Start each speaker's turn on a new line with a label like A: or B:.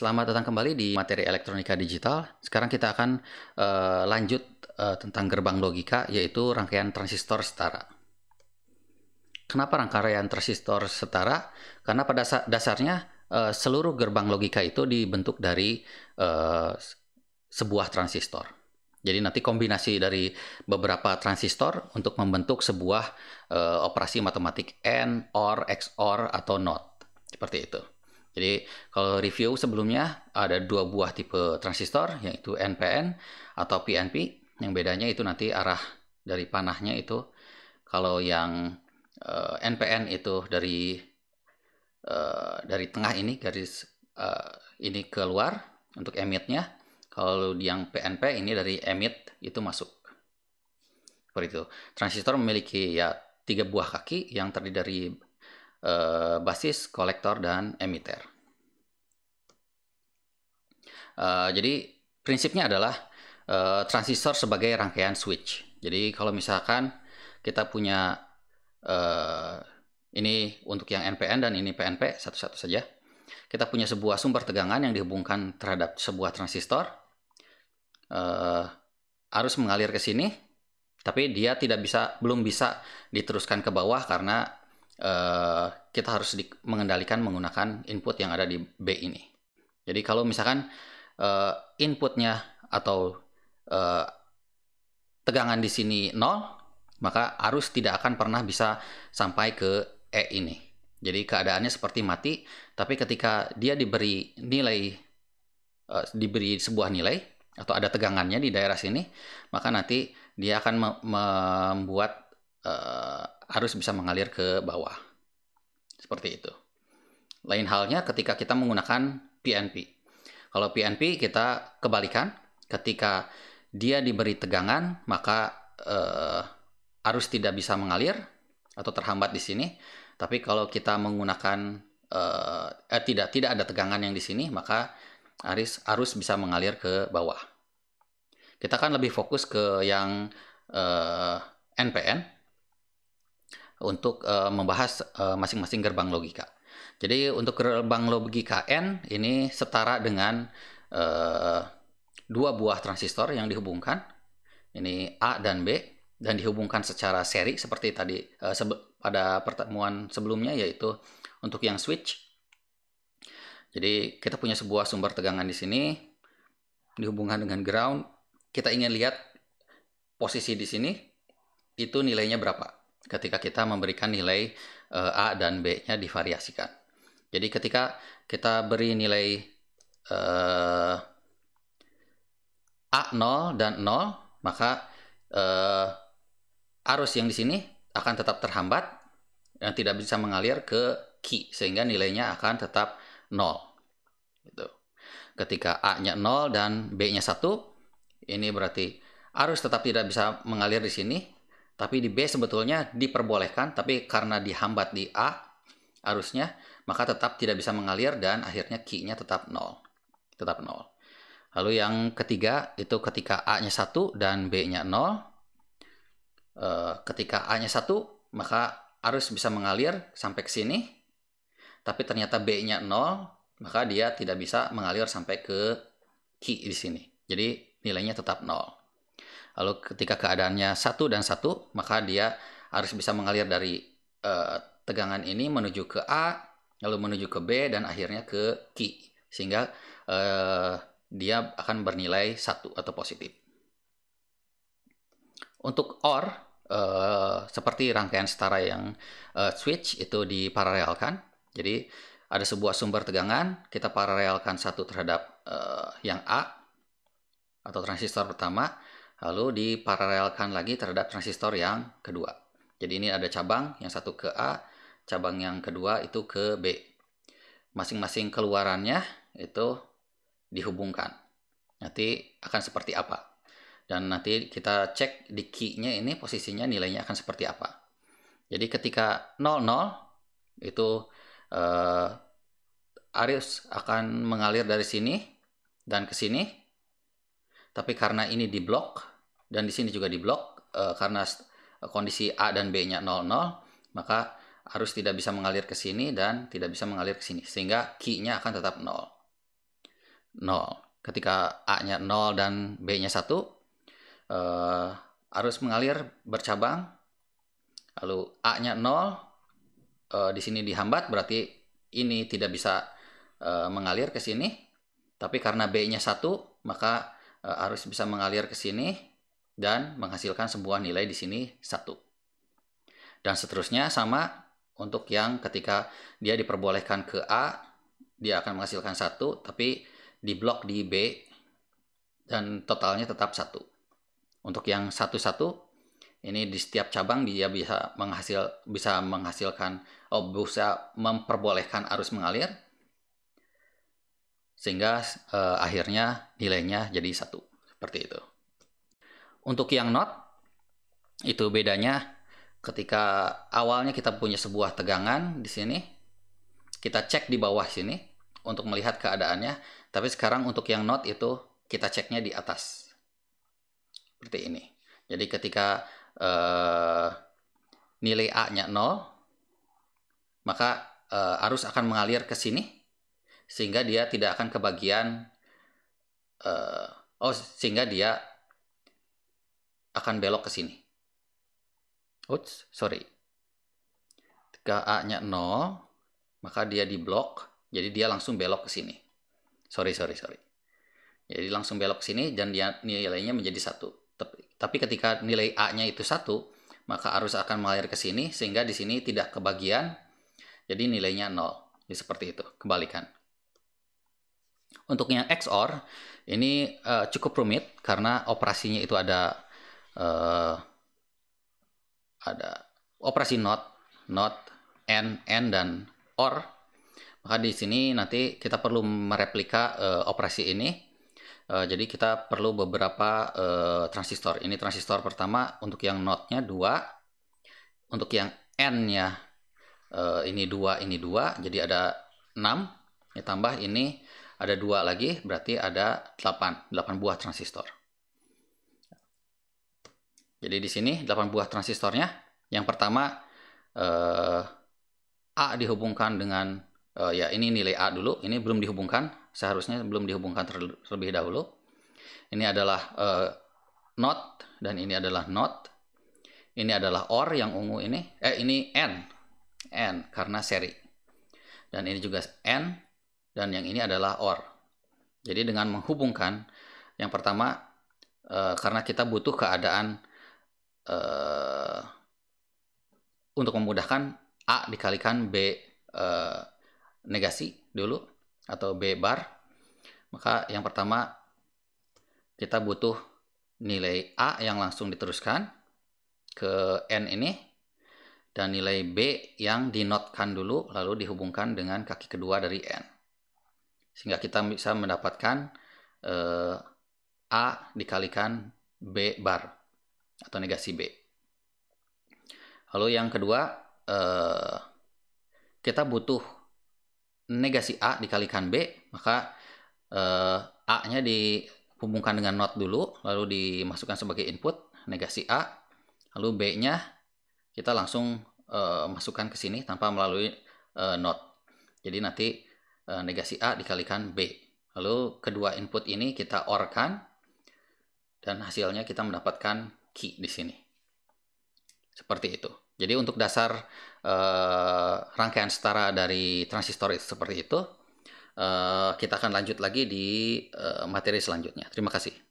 A: Selamat datang kembali di materi elektronika digital. Sekarang kita akan uh, lanjut uh, tentang gerbang logika, yaitu rangkaian transistor setara. Kenapa rangkaian transistor setara? Karena pada dasarnya uh, seluruh gerbang logika itu dibentuk dari uh, sebuah transistor. Jadi nanti kombinasi dari beberapa transistor untuk membentuk sebuah uh, operasi matematik AND, OR, XOR, atau NOT. Seperti itu. Jadi kalau review sebelumnya ada dua buah tipe transistor yaitu NPN atau PNP. Yang bedanya itu nanti arah dari panahnya itu kalau yang uh, eh, NPN itu dari uh, dari tengah ini garis uh, ini keluar untuk emitnya. Kalau yang PNP ini dari emit itu masuk. Seperti itu. Transistor memiliki ya tiga buah kaki yang terdiri dari eh, basis, kolektor, dan emiter. Eh, jadi prinsipnya adalah eh, transistor sebagai rangkaian switch. Jadi kalau misalkan kita punya eh, ini untuk yang NPN dan ini PNP satu-satu saja. Kita punya sebuah sumber tegangan yang dihubungkan terhadap sebuah transistor. Eh, arus mengalir ke sini, tapi dia tidak bisa belum bisa diteruskan ke bawah karena Eh, kita harus mengendalikan menggunakan input yang ada di B ini. Jadi kalau misalkan uh, inputnya atau uh, tegangan di sini 0, maka arus tidak akan pernah bisa sampai ke E ini. Jadi keadaannya seperti mati, tapi ketika dia diberi nilai, uh, diberi sebuah nilai, atau ada tegangannya di daerah sini, maka nanti dia akan membuat uh, harus bisa mengalir ke bawah. Seperti itu. Lain halnya ketika kita menggunakan PNP. Kalau PNP kita kebalikan, ketika dia diberi tegangan maka uh, arus tidak bisa mengalir atau terhambat di sini. Tapi kalau kita menggunakan uh, eh, tidak tidak ada tegangan yang di sini maka arus arus bisa mengalir ke bawah. Kita kan lebih fokus ke yang uh, NPN untuk uh, membahas eh, masing-masing uh, gerbang logika. Jadi untuk gerbang logika N ini setara dengan uh, dua buah transistor yang dihubungkan. Ini A dan B dan dihubungkan secara seri seperti tadi uh, pada pertemuan sebelumnya yaitu untuk yang switch. Jadi kita punya sebuah sumber tegangan di sini dihubungkan dengan ground. Kita ingin lihat posisi di sini itu nilainya berapa ketika kita memberikan nilai uh, A dan B-nya divariasikan. Jadi ketika kita beri nilai uh, eh, A0 dan 0, maka uh, arus yang di sini akan tetap terhambat dan tidak bisa mengalir ke Q, sehingga nilainya akan tetap 0. Gitu. Ketika A-nya 0 dan B-nya 1, ini berarti arus tetap tidak bisa mengalir di sini, tapi di B sebetulnya diperbolehkan, tapi karena dihambat di A arusnya, maka tetap tidak bisa mengalir dan akhirnya Q-nya tetap 0. Tetap 0. Lalu yang ketiga itu ketika A-nya 1 dan B-nya 0. Eh, ketika A-nya 1, maka arus bisa mengalir sampai ke sini. Tapi ternyata B-nya 0, maka dia tidak bisa mengalir sampai ke Q di sini. Jadi nilainya tetap 0. Lalu ketika keadaannya satu dan satu, maka dia harus bisa mengalir dari uh, tegangan ini menuju ke A, lalu menuju ke B dan akhirnya ke Q sehingga uh, dia akan bernilai satu atau positif. Untuk OR, uh, seperti rangkaian setara yang uh, switch itu diparalelkan. Jadi ada sebuah sumber tegangan, kita paralelkan satu terhadap uh, yang A atau transistor pertama, Lalu diparalelkan lagi terhadap transistor yang kedua. Jadi ini ada cabang yang satu ke A, cabang yang kedua itu ke B. Masing-masing keluarannya itu dihubungkan. Nanti akan seperti apa. Dan nanti kita cek di key-nya ini posisinya nilainya akan seperti apa. Jadi ketika 00 itu eh, arus akan mengalir dari sini dan ke sini tapi karena ini di blok dan di sini juga di blok eh, karena eh, kondisi A dan B-nya 00 maka arus tidak bisa mengalir ke sini dan tidak bisa mengalir ke sini sehingga Q-nya akan tetap 0. 0. Ketika A-nya 0 dan B-nya 1 e, eh, arus mengalir bercabang lalu A-nya 0 e, di sini dihambat berarti ini tidak bisa mengalir ke sini tapi karena B-nya 1 maka Eh, arus bisa mengalir ke sini dan menghasilkan sebuah nilai di sini satu. Dan seterusnya sama untuk yang ketika dia diperbolehkan ke A, dia akan menghasilkan satu, tapi di blok di B dan totalnya tetap satu. Untuk yang satu-satu, ini di setiap cabang dia bisa menghasil bisa menghasilkan oh bisa memperbolehkan arus mengalir sehingga uh, akhirnya nilainya jadi satu seperti itu. Untuk yang not itu bedanya ketika awalnya kita punya sebuah tegangan di sini kita cek di bawah sini untuk melihat keadaannya, tapi sekarang untuk yang not itu kita ceknya di atas seperti ini. Jadi ketika uh, nilai A-nya 0, maka uh, arus akan mengalir ke sini sehingga dia tidak akan kebagian uh, oh sehingga dia akan belok ke sini. Oops, sorry. Ketika A-nya 0, maka dia diblok, jadi dia langsung belok ke sini. Sorry, sorry, sorry. Jadi langsung belok ke sini dan dia, nilainya menjadi satu. Tapi, ketika nilai A-nya itu satu, maka arus akan mengalir ke sini sehingga di sini tidak kebagian, jadi nilainya 0. Jadi seperti itu, kebalikan. Untuk yang XOR ini uh, cukup rumit karena operasinya itu ada uh, ada operasi not, not, and, and dan or. Maka di sini nanti kita perlu mereplika uh, operasi ini. Uh, jadi kita perlu beberapa uh, transistor. Ini transistor pertama untuk yang NOT-nya 2. untuk yang n-nya uh, ini 2, ini 2. Jadi ada 6 ditambah ini ada dua lagi, berarti ada 8, 8 buah transistor. Jadi di sini 8 buah transistornya. Yang pertama eh, A dihubungkan dengan eh, ya ini nilai A dulu, ini belum dihubungkan, seharusnya belum dihubungkan terlebih dahulu. Ini adalah eh, not dan ini adalah not. Ini adalah or yang ungu ini. Eh ini n. N karena seri. Dan ini juga n dan yang ini adalah or. Jadi dengan menghubungkan yang pertama e, karena kita butuh keadaan e, untuk memudahkan a dikalikan b e, negasi dulu atau b bar maka yang pertama kita butuh nilai a yang langsung diteruskan ke n ini dan nilai b yang dinotkan dulu lalu dihubungkan dengan kaki kedua dari n sehingga kita bisa mendapatkan uh, A dikalikan B bar atau negasi B. Lalu yang kedua, uh, kita butuh negasi A dikalikan B, maka uh, A-nya dihubungkan dengan not dulu, lalu dimasukkan sebagai input, negasi A, lalu B-nya kita langsung uh, masukkan ke sini tanpa melalui uh, not. Jadi nanti Eh, negasi A dikalikan B. Lalu kedua input ini kita orkan dan hasilnya kita mendapatkan key di sini. Seperti itu. Jadi untuk dasar eh, rangkaian setara dari transistor itu seperti itu. Eh, kita akan lanjut lagi di eh, materi selanjutnya. Terima kasih.